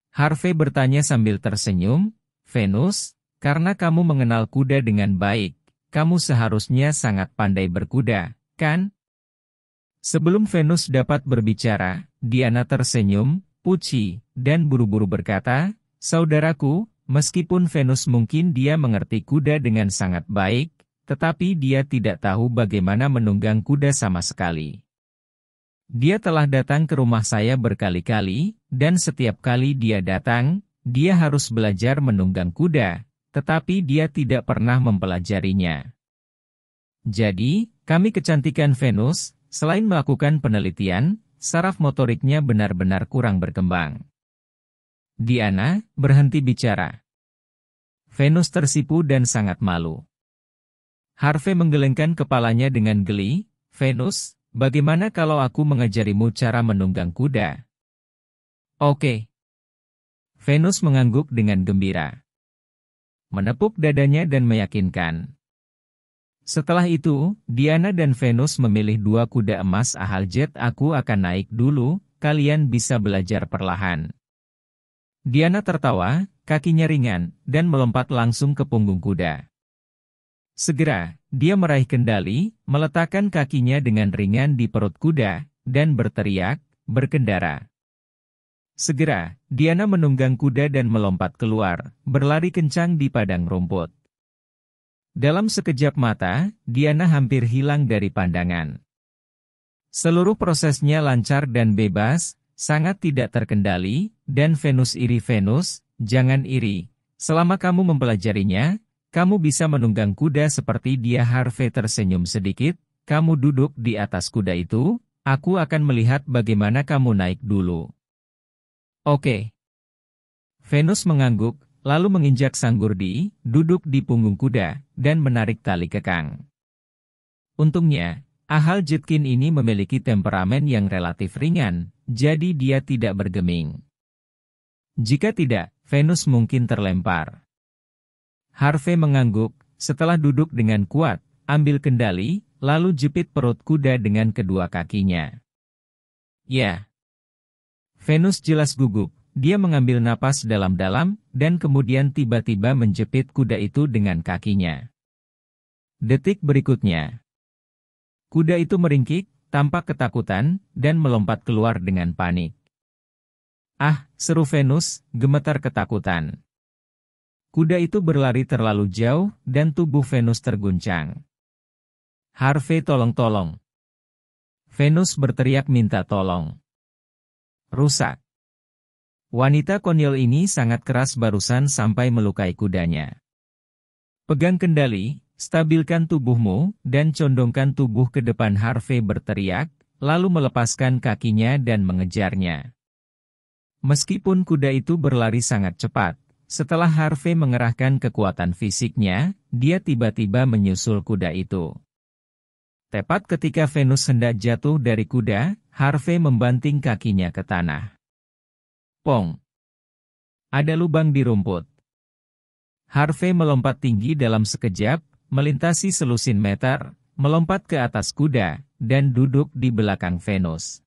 Harvey bertanya sambil tersenyum, Venus, karena kamu mengenal kuda dengan baik, kamu seharusnya sangat pandai berkuda, kan? Sebelum Venus dapat berbicara, Diana tersenyum, puci, dan buru-buru berkata, Saudaraku, meskipun Venus mungkin dia mengerti kuda dengan sangat baik, tetapi dia tidak tahu bagaimana menunggang kuda sama sekali. Dia telah datang ke rumah saya berkali-kali, dan setiap kali dia datang, dia harus belajar menunggang kuda, tetapi dia tidak pernah mempelajarinya. Jadi, kami kecantikan Venus, selain melakukan penelitian, saraf motoriknya benar-benar kurang berkembang. Diana, berhenti bicara. Venus tersipu dan sangat malu. Harvey menggelengkan kepalanya dengan geli, Venus, bagaimana kalau aku mengajarimu cara menunggang kuda? Oke. Okay. Venus mengangguk dengan gembira menepuk dadanya dan meyakinkan. Setelah itu, Diana dan Venus memilih dua kuda emas ahal jet aku akan naik dulu, kalian bisa belajar perlahan. Diana tertawa, kakinya ringan, dan melompat langsung ke punggung kuda. Segera, dia meraih kendali, meletakkan kakinya dengan ringan di perut kuda, dan berteriak, berkendara. Segera, Diana menunggang kuda dan melompat keluar, berlari kencang di padang rumput. Dalam sekejap mata, Diana hampir hilang dari pandangan. Seluruh prosesnya lancar dan bebas, sangat tidak terkendali, dan Venus iri Venus, jangan iri. Selama kamu mempelajarinya, kamu bisa menunggang kuda seperti dia Harvey tersenyum sedikit, kamu duduk di atas kuda itu, aku akan melihat bagaimana kamu naik dulu. Oke. Venus mengangguk, lalu menginjak sang Gurdi, duduk di punggung kuda, dan menarik tali kekang. Untungnya, Ahal Jitkin ini memiliki temperamen yang relatif ringan, jadi dia tidak bergeming. Jika tidak, Venus mungkin terlempar. Harvey mengangguk, setelah duduk dengan kuat, ambil kendali, lalu jepit perut kuda dengan kedua kakinya. Ya, Venus jelas gugup. Dia mengambil napas dalam-dalam, dan kemudian tiba-tiba menjepit kuda itu dengan kakinya. Detik berikutnya. Kuda itu meringkik, tampak ketakutan, dan melompat keluar dengan panik. Ah, seru Venus, gemetar ketakutan. Kuda itu berlari terlalu jauh, dan tubuh Venus terguncang. Harvey tolong-tolong. Venus berteriak minta tolong rusak. Wanita konyol ini sangat keras barusan sampai melukai kudanya. Pegang kendali, stabilkan tubuhmu, dan condongkan tubuh ke depan Harvey berteriak, lalu melepaskan kakinya dan mengejarnya. Meskipun kuda itu berlari sangat cepat, setelah Harvey mengerahkan kekuatan fisiknya, dia tiba-tiba menyusul kuda itu. Tepat ketika Venus hendak jatuh dari kuda, Harvey membanting kakinya ke tanah. Pong. Ada lubang di rumput. Harvey melompat tinggi dalam sekejap, melintasi selusin meter, melompat ke atas kuda, dan duduk di belakang Venus.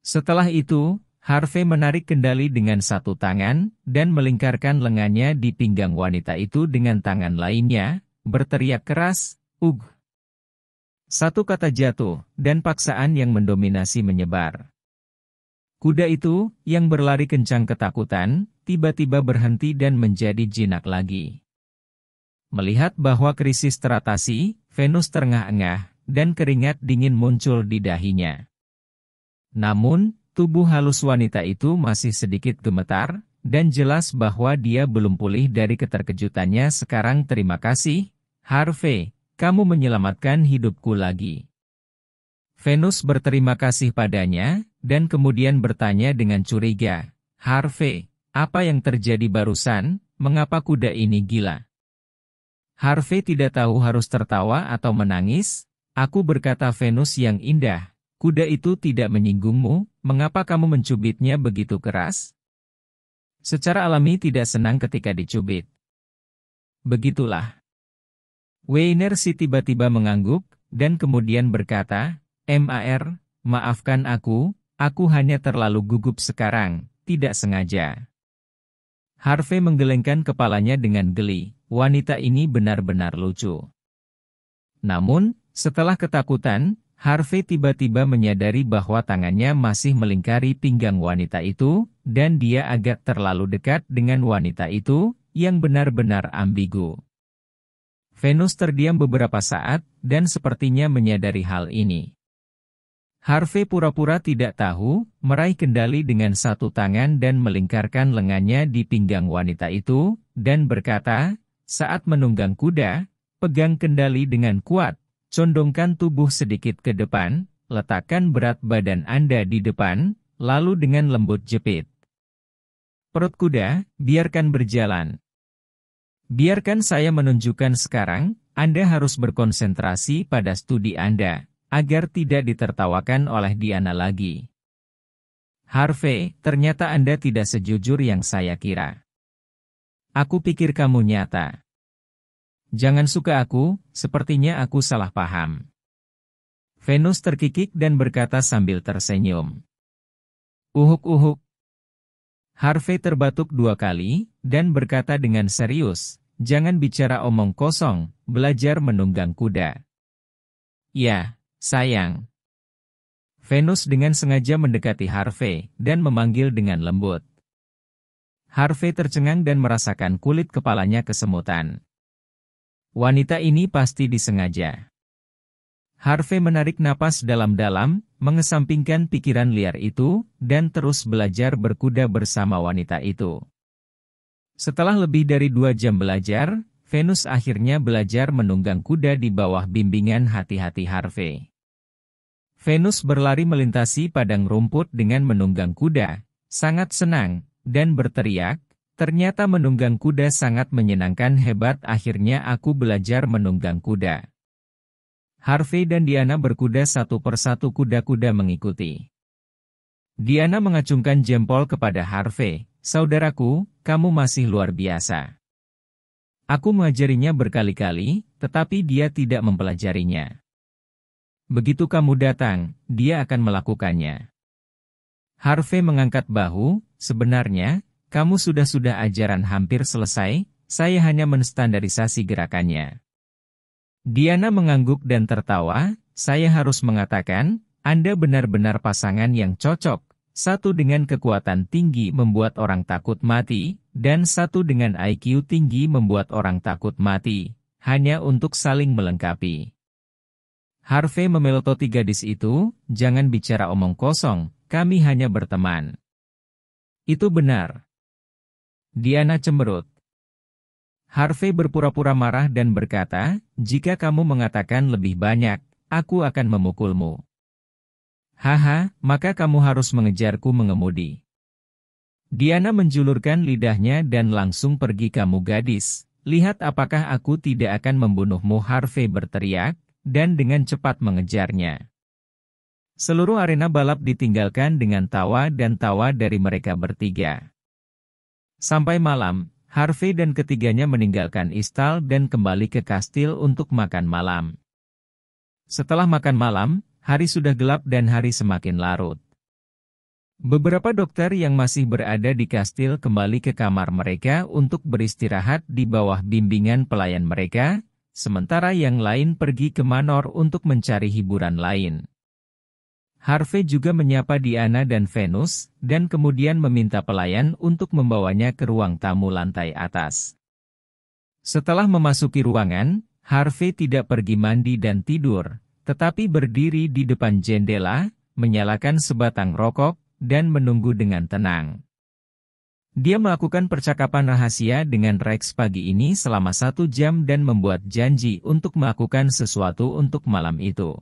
Setelah itu, Harvey menarik kendali dengan satu tangan, dan melingkarkan lengannya di pinggang wanita itu dengan tangan lainnya, berteriak keras, Ugh! Satu kata jatuh, dan paksaan yang mendominasi menyebar. Kuda itu, yang berlari kencang ketakutan, tiba-tiba berhenti dan menjadi jinak lagi. Melihat bahwa krisis teratasi, Venus terengah-engah, dan keringat dingin muncul di dahinya. Namun, tubuh halus wanita itu masih sedikit gemetar, dan jelas bahwa dia belum pulih dari keterkejutannya sekarang terima kasih, Harvey, kamu menyelamatkan hidupku lagi. Venus berterima kasih padanya, dan kemudian bertanya dengan curiga, Harvey, apa yang terjadi barusan, mengapa kuda ini gila? Harvey tidak tahu harus tertawa atau menangis, aku berkata Venus yang indah, kuda itu tidak menyinggungmu, mengapa kamu mencubitnya begitu keras? Secara alami tidak senang ketika dicubit. Begitulah. Weiner si tiba-tiba mengangguk, dan kemudian berkata, MAR, maafkan aku, aku hanya terlalu gugup sekarang, tidak sengaja. Harvey menggelengkan kepalanya dengan geli, wanita ini benar-benar lucu. Namun, setelah ketakutan, Harvey tiba-tiba menyadari bahwa tangannya masih melingkari pinggang wanita itu, dan dia agak terlalu dekat dengan wanita itu, yang benar-benar ambigu. Venus terdiam beberapa saat, dan sepertinya menyadari hal ini. Harvey pura-pura tidak tahu, meraih kendali dengan satu tangan dan melingkarkan lengannya di pinggang wanita itu, dan berkata, saat menunggang kuda, pegang kendali dengan kuat, condongkan tubuh sedikit ke depan, letakkan berat badan Anda di depan, lalu dengan lembut jepit. Perut kuda, biarkan berjalan. Biarkan saya menunjukkan sekarang, Anda harus berkonsentrasi pada studi Anda, agar tidak ditertawakan oleh Diana lagi. Harvey, ternyata Anda tidak sejujur yang saya kira. Aku pikir kamu nyata. Jangan suka aku, sepertinya aku salah paham. Venus terkikik dan berkata sambil tersenyum. Uhuk-uhuk. Harvey terbatuk dua kali, dan berkata dengan serius, Jangan bicara omong kosong, belajar menunggang kuda. Ya, sayang. Venus dengan sengaja mendekati Harvey dan memanggil dengan lembut. Harvey tercengang dan merasakan kulit kepalanya kesemutan. Wanita ini pasti disengaja. Harvey menarik napas dalam-dalam, mengesampingkan pikiran liar itu, dan terus belajar berkuda bersama wanita itu. Setelah lebih dari dua jam belajar, Venus akhirnya belajar menunggang kuda di bawah bimbingan hati-hati Harvey. Venus berlari melintasi padang rumput dengan menunggang kuda, sangat senang, dan berteriak, ternyata menunggang kuda sangat menyenangkan hebat akhirnya aku belajar menunggang kuda. Harvey dan Diana berkuda satu persatu kuda-kuda mengikuti. Diana mengacungkan jempol kepada Harvey, Saudaraku, kamu masih luar biasa. Aku mengajarinya berkali-kali, tetapi dia tidak mempelajarinya. Begitu kamu datang, dia akan melakukannya. Harvey mengangkat bahu, sebenarnya, kamu sudah-sudah ajaran hampir selesai, saya hanya menstandarisasi gerakannya. Diana mengangguk dan tertawa, saya harus mengatakan, Anda benar-benar pasangan yang cocok, satu dengan kekuatan tinggi membuat orang takut mati, dan satu dengan IQ tinggi membuat orang takut mati, hanya untuk saling melengkapi. Harvey memelototi gadis itu, jangan bicara omong kosong, kami hanya berteman. Itu benar. Diana cemberut. Harvey berpura-pura marah dan berkata, jika kamu mengatakan lebih banyak, aku akan memukulmu. Haha, maka kamu harus mengejarku mengemudi. Diana menjulurkan lidahnya dan langsung pergi kamu gadis. Lihat apakah aku tidak akan membunuhmu Harvey berteriak, dan dengan cepat mengejarnya. Seluruh arena balap ditinggalkan dengan tawa dan tawa dari mereka bertiga. Sampai malam, Harvey dan ketiganya meninggalkan Istal dan kembali ke kastil untuk makan malam. Setelah makan malam, hari sudah gelap dan hari semakin larut. Beberapa dokter yang masih berada di kastil kembali ke kamar mereka untuk beristirahat di bawah bimbingan pelayan mereka, sementara yang lain pergi ke manor untuk mencari hiburan lain. Harvey juga menyapa Diana dan Venus, dan kemudian meminta pelayan untuk membawanya ke ruang tamu lantai atas. Setelah memasuki ruangan, Harvey tidak pergi mandi dan tidur, tetapi berdiri di depan jendela, menyalakan sebatang rokok, dan menunggu dengan tenang. Dia melakukan percakapan rahasia dengan Rex pagi ini selama satu jam dan membuat janji untuk melakukan sesuatu untuk malam itu.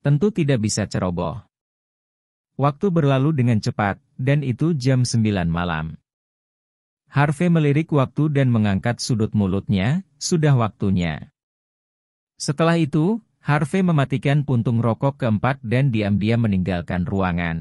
Tentu tidak bisa ceroboh. Waktu berlalu dengan cepat, dan itu jam 9 malam. Harvey melirik waktu dan mengangkat sudut mulutnya, sudah waktunya. Setelah itu, Harvey mematikan puntung rokok keempat dan diam-diam meninggalkan ruangan.